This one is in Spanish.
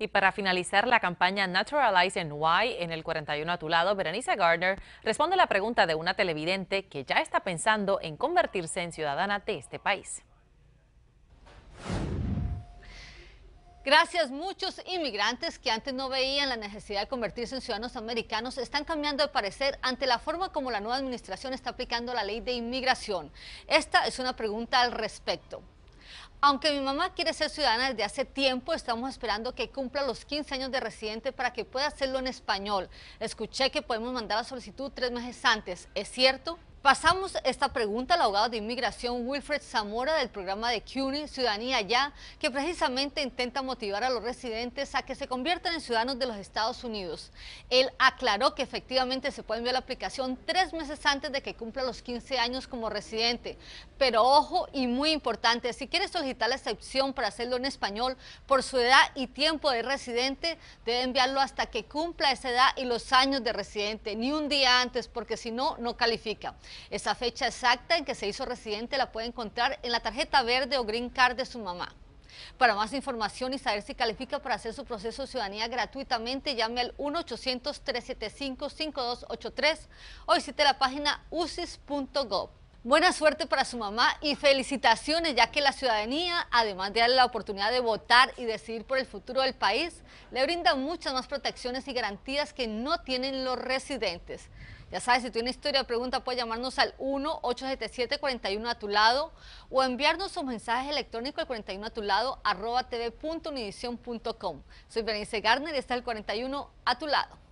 Y para finalizar la campaña Naturalize Why en el 41 a tu lado, Berenice Gardner responde la pregunta de una televidente que ya está pensando en convertirse en ciudadana de este país. Gracias, muchos inmigrantes que antes no veían la necesidad de convertirse en ciudadanos americanos están cambiando de parecer ante la forma como la nueva administración está aplicando la ley de inmigración. Esta es una pregunta al respecto. Aunque mi mamá quiere ser ciudadana desde hace tiempo, estamos esperando que cumpla los 15 años de residente para que pueda hacerlo en español. Escuché que podemos mandar la solicitud tres meses antes. ¿Es cierto? Pasamos esta pregunta al abogado de inmigración Wilfred Zamora del programa de CUNY Ciudadanía Ya, que precisamente intenta motivar a los residentes a que se conviertan en ciudadanos de los Estados Unidos. Él aclaró que efectivamente se puede enviar la aplicación tres meses antes de que cumpla los 15 años como residente. Pero ojo y muy importante, si quieres solicitar la excepción para hacerlo en español por su edad y tiempo de residente, debe enviarlo hasta que cumpla esa edad y los años de residente, ni un día antes, porque si no, no califica. Esa fecha exacta en que se hizo residente la puede encontrar en la tarjeta verde o green card de su mamá. Para más información y saber si califica para hacer su proceso de ciudadanía gratuitamente, llame al 1-800-375-5283 o visite la página usis.gov. Buena suerte para su mamá y felicitaciones ya que la ciudadanía, además de darle la oportunidad de votar y decidir por el futuro del país, le brinda muchas más protecciones y garantías que no tienen los residentes. Ya sabes, si tiene historia o pregunta, puede llamarnos al 1-877-41 a tu lado o enviarnos un mensaje electrónico al 41 a tu lado arroba Soy Berenice Garner y está el 41 a tu lado.